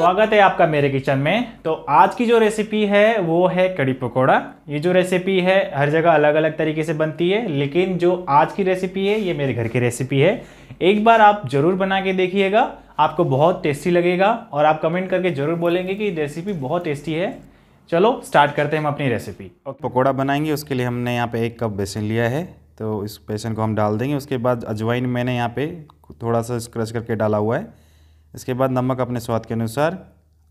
स्वागत है आपका मेरे किचन में तो आज की जो रेसिपी है वो है कड़ी पकौड़ा ये जो रेसिपी है हर जगह अलग अलग तरीके से बनती है लेकिन जो आज की रेसिपी है ये मेरे घर की रेसिपी है एक बार आप ज़रूर बना के देखिएगा आपको बहुत टेस्टी लगेगा और आप कमेंट करके ज़रूर बोलेंगे कि रेसिपी बहुत टेस्टी है चलो स्टार्ट करते हैं हम अपनी रेसिपी पकौड़ा बनाएंगे उसके लिए हमने यहाँ पे एक कप बेसन लिया है तो इस बेसन को हम डाल देंगे उसके बाद अजवाइन मैंने यहाँ पे थोड़ा सा स्क्रच करके डाला हुआ है इसके बाद नमक अपने स्वाद के अनुसार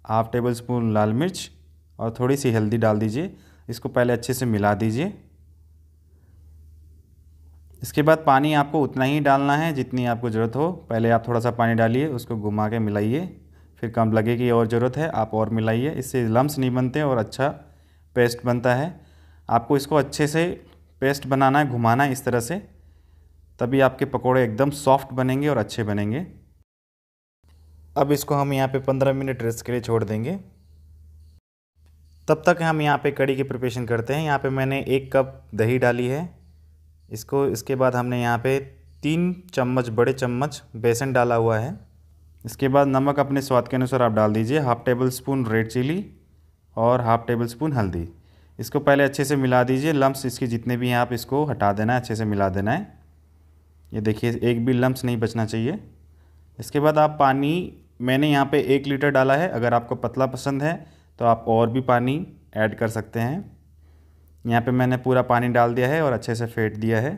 हाफ टेबल स्पून लाल मिर्च और थोड़ी सी हल्दी डाल दीजिए इसको पहले अच्छे से मिला दीजिए इसके बाद पानी आपको उतना ही डालना है जितनी आपको ज़रूरत हो पहले आप थोड़ा सा पानी डालिए उसको घुमा के मिलाइए फिर कम लगे कि और ज़रूरत है आप और मिलाइए इससे लम्स नहीं बनते और अच्छा पेस्ट बनता है आपको इसको अच्छे से पेस्ट बनाना है घुमाना है इस तरह से तभी आपके पकोड़े एकदम सॉफ्ट बनेंगे और अच्छे बनेंगे अब इसको हम यहाँ पे 15 मिनट रेस्ट के लिए छोड़ देंगे तब तक हम यहाँ पे कड़ी की प्रिपरेशन करते हैं यहाँ पे मैंने एक कप दही डाली है इसको इसके बाद हमने यहाँ पे तीन चम्मच बड़े चम्मच बेसन डाला हुआ है इसके बाद नमक अपने स्वाद के अनुसार आप डाल दीजिए half tablespoon red chilli और हाफ़ टेबल स्पून हल्दी इसको पहले अच्छे से मिला दीजिए लम्ब इसके जितने भी हैं आप इसको हटा देना है अच्छे से मिला देना है ये देखिए एक भी लम्ब नहीं बचना चाहिए इसके बाद आप पानी मैंने यहाँ पे एक लीटर डाला है अगर आपको पतला पसंद है तो आप और भी पानी ऐड कर सकते हैं यहाँ पे मैंने पूरा पानी डाल दिया है और अच्छे से फेंट दिया है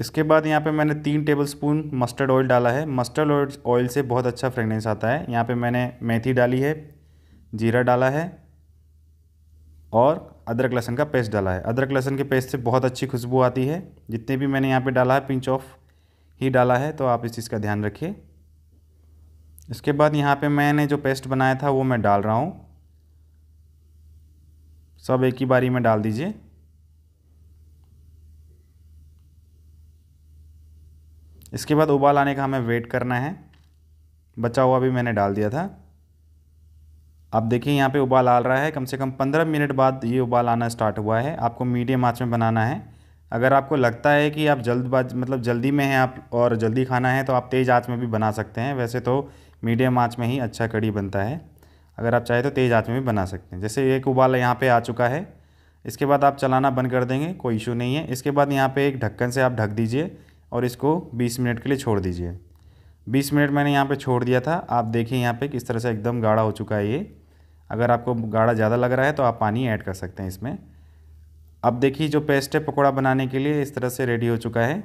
इसके बाद यहाँ पे मैंने तीन टेबलस्पून मस्टर्ड ऑयल डाला है मस्टर्ड ऑयल से बहुत अच्छा फ्रेगनेंस आता है यहाँ पे मैंने मेथी डाली है जीरा डाला है और अदरक लहसन का पेस्ट डाला है अदरक लहसन के पेस्ट से बहुत अच्छी खुशबू आती है जितने भी मैंने यहाँ पे डाला है पिंच ऑफ ही डाला है तो आप इस चीज़ का ध्यान रखिए इसके बाद यहाँ पे मैंने जो पेस्ट बनाया था वो मैं डाल रहा हूँ सब एक ही बारी में डाल दीजिए इसके बाद उबाल आने का हमें वेट करना है बचा हुआ भी मैंने डाल दिया था आप देखिए यहाँ पे उबाल आ रहा है कम से कम पंद्रह मिनट बाद ये उबाल आना स्टार्ट हुआ है आपको मीडियम आँच में बनाना है अगर आपको लगता है कि आप जल्दबाज मतलब जल्दी में हैं आप और जल्दी खाना है तो आप तेज़ आँच में भी बना सकते हैं वैसे तो मीडियम आँच में ही अच्छा कड़ी बनता है अगर आप चाहें तो तेज़ आँच में भी बना सकते हैं जैसे एक उबाल यहाँ पर आ चुका है इसके बाद आप चलाना बंद कर देंगे कोई इशू नहीं है इसके बाद यहाँ पर एक ढक्कन से आप ढक दीजिए और इसको बीस मिनट के लिए छोड़ दीजिए 20 मिनट मैंने यहाँ पे छोड़ दिया था आप देखिए यहाँ पे किस तरह से एकदम गाढ़ा हो चुका है ये अगर आपको गाढ़ा ज़्यादा लग रहा है तो आप पानी ऐड कर सकते हैं इसमें अब देखिए जो पेस्ट है पकौड़ा बनाने के लिए इस तरह से रेडी हो चुका है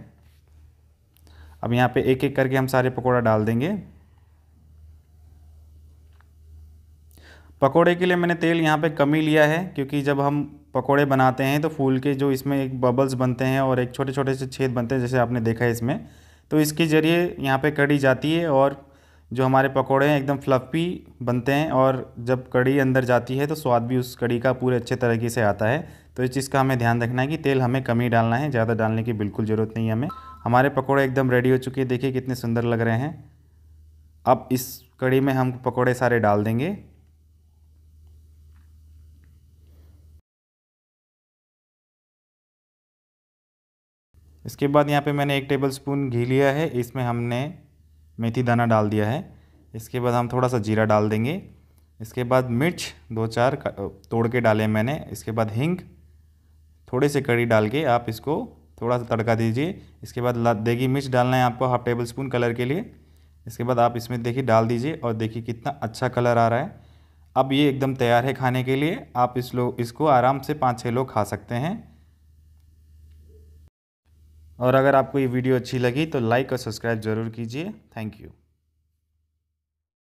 अब यहाँ पे एक एक करके हम सारे पकौड़ा डाल देंगे पकौड़े के लिए मैंने तेल यहाँ पे कम ही लिया है क्योंकि जब हम पकौड़े बनाते हैं तो फूल के जो इसमें एक बबल्स बनते हैं और एक छोटे छोटे से छेद बनते हैं जैसे आपने देखा है इसमें तो इसके ज़रिए यहाँ पे कड़ी जाती है और जो हमारे पकोड़े हैं एकदम फ्लफ़ी बनते हैं और जब कड़ी अंदर जाती है तो स्वाद भी उस कड़ी का पूरे अच्छे तरीके से आता है तो इस चीज़ का हमें ध्यान रखना है कि तेल हमें कम ही डालना है ज़्यादा डालने की बिल्कुल ज़रूरत नहीं है हमें हमारे पकौड़े एकदम रेडी हो चुके हैं देखिए कितने सुंदर लग रहे हैं अब इस कड़ी में हम पकौड़े सारे डाल देंगे इसके बाद यहाँ पे मैंने एक टेबल स्पून घी लिया है इसमें हमने मेथी दाना डाल दिया है इसके बाद हम थोड़ा सा जीरा डाल देंगे इसके बाद मिर्च दो चार तोड़ के डाले मैंने इसके बाद हींग थोड़े से कड़ी डाल के आप इसको थोड़ा सा तड़का दीजिए इसके बाद देगी मिर्च डालना है आपको हाफ टेबल स्पून कलर के लिए इसके बाद आप इसमें देखिए डाल दीजिए और देखिए कितना अच्छा कलर आ रहा है अब ये एकदम तैयार है खाने के लिए आप इस लोग इसको आराम से पाँच छः लोग खा सकते हैं और अगर आपको ये वीडियो अच्छी लगी तो लाइक और सब्सक्राइब ज़रूर कीजिए थैंक यू